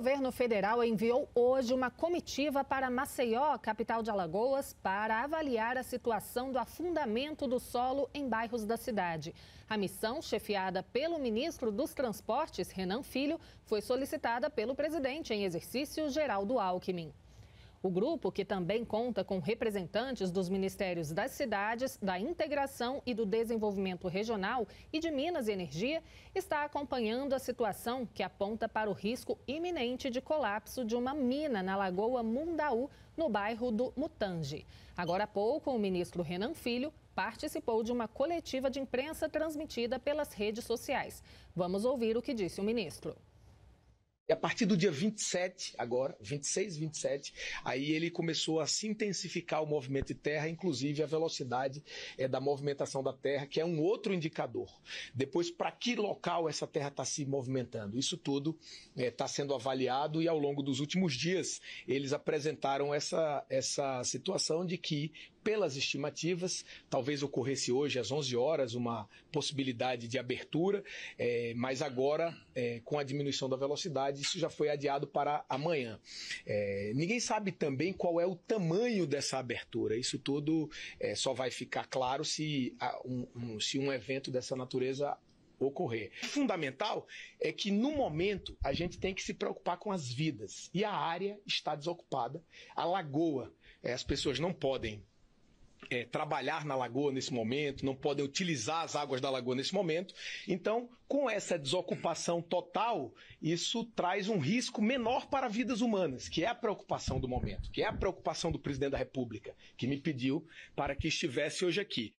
governo federal enviou hoje uma comitiva para Maceió, capital de Alagoas, para avaliar a situação do afundamento do solo em bairros da cidade. A missão, chefiada pelo ministro dos Transportes, Renan Filho, foi solicitada pelo presidente em exercício, Geraldo Alckmin. O grupo, que também conta com representantes dos ministérios das cidades, da integração e do desenvolvimento regional e de Minas e Energia, está acompanhando a situação que aponta para o risco iminente de colapso de uma mina na Lagoa Mundaú, no bairro do Mutange. Agora há pouco, o ministro Renan Filho participou de uma coletiva de imprensa transmitida pelas redes sociais. Vamos ouvir o que disse o ministro. E a partir do dia 27, agora, 26, 27, aí ele começou a se intensificar o movimento de terra, inclusive a velocidade é, da movimentação da terra, que é um outro indicador. Depois, para que local essa terra está se movimentando? Isso tudo está é, tá sendo avaliado e ao longo dos últimos dias eles apresentaram essa, essa situação de que pelas estimativas, talvez ocorresse hoje às 11 horas uma possibilidade de abertura, é, mas agora, é, com a diminuição da velocidade, isso já foi adiado para amanhã. É, ninguém sabe também qual é o tamanho dessa abertura, isso tudo é, só vai ficar claro se, a, um, um, se um evento dessa natureza ocorrer. O fundamental é que no momento a gente tem que se preocupar com as vidas e a área está desocupada, a lagoa, é, as pessoas não podem é, trabalhar na lagoa nesse momento, não podem utilizar as águas da lagoa nesse momento. Então, com essa desocupação total, isso traz um risco menor para vidas humanas, que é a preocupação do momento, que é a preocupação do presidente da República, que me pediu para que estivesse hoje aqui.